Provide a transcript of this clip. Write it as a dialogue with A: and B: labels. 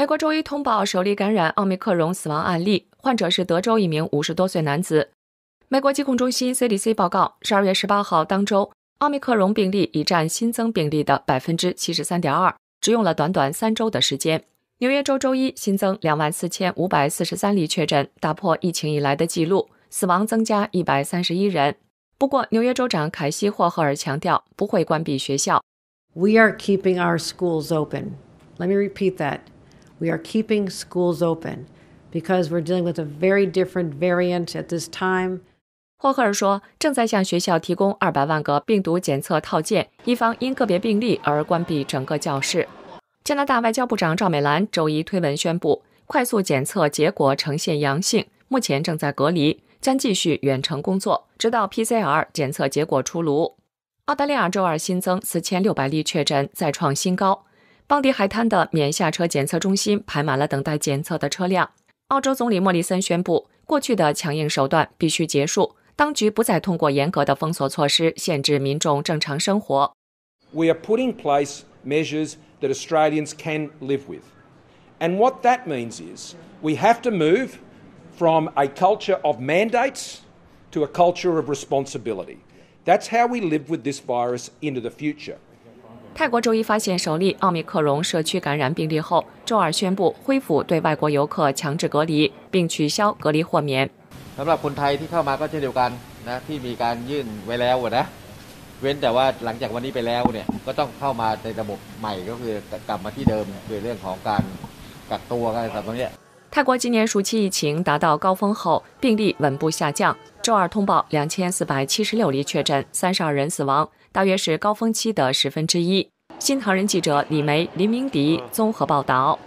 A: 美国周一通报首例感染奥密克戎死亡案例，患者是德州一名五十多岁男子。美国疾控中心 （CDC） 报告，十二月十八号当周，奥密克戎病例已占新增病例的百分之七十三点二，只用了短短三周的时间。纽约州周一新增两万四千五百四十三例确诊，打破疫情以来的记录，死亡增加一百三十一人。不过，纽约州长凯西·霍赫尔强调，不会关闭学校。We are keeping our schools open. Let me repeat that. We are keeping schools open because we're dealing with a very different variant at this time. 霍克尔说，正在向学校提供二百万个病毒检测套件，以防因个别病例而关闭整个教室。加拿大外交部长赵美兰周一推文宣布，快速检测结果呈现阳性，目前正在隔离，将继续远程工作，直到 PCR 检测结果出炉。澳大利亚周二新增四千六百例确诊，再创新高，邦迪海滩的免下车检测中心排满了等待检测的车辆。澳洲总理莫里森宣布，过去的强硬手段必须结束，当局不再通过严格的封锁措施限制民众正常生活。
B: We are putting place measures that Australians can live with, and what that means is we have to move from a culture of mandates to a culture of responsibility. That's how we live with this virus into the future.
A: 泰国周一发现首例奥密克戎社区感染病例后，周二宣布恢复对外国游客强制隔离，并取消隔离豁免。
C: สำหรับคนไทยที่เข้ามาก็จะมีการนะที่มีการยื่นไว้แล้วนะเว้นแต่ว่าหลังจากวันนี้ไปแล้วเนี่ยก็ต้องเข้ามาในระบบใหม่ก็คือกลับมาที่เดิมคือเรื่องของการกักตัวอะไรแบบนี้
A: 泰国今年暑期疫情达到高峰后，病例稳步下降。周二通报两千四百七十六例确诊，三十二人死亡，大约是高峰期的十分之一。新唐人记者李梅、林明迪
C: 综合报道。